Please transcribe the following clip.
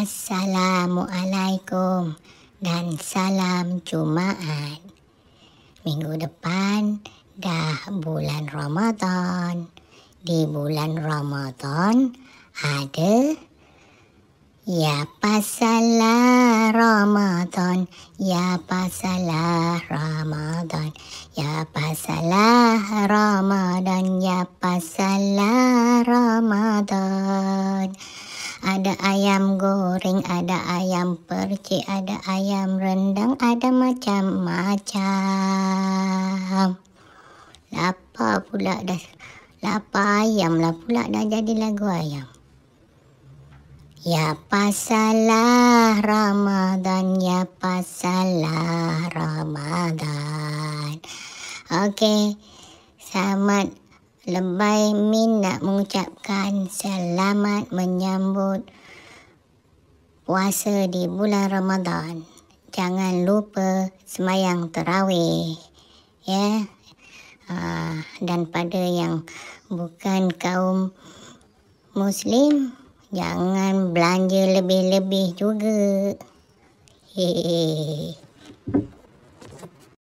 Assalamualaikum dan salam Jumaat. Minggu depan dah bulan Ramadan. Di bulan Ramadan ada Ya pasalah Ramadan, ya pasalah Ramadan, ya pasalah Ramadan, ya pasalah Ramadan. Ya ada ayam goreng, ada ayam perci, ada ayam rendang, ada macam-macam. Lapar pula dah. Lapar ayam lah pula dah jadi lagu ayam. Ya pasalah Ramadan, ya pasalah Ramadan. Okey, selamat Lebai Min nak mengucapkan selamat menyambut puasa di bulan Ramadan. Jangan lupa semayang terawih. Ya. Yeah. Uh, dan pada yang bukan kaum Muslim, jangan belanja lebih-lebih juga. Hehehe.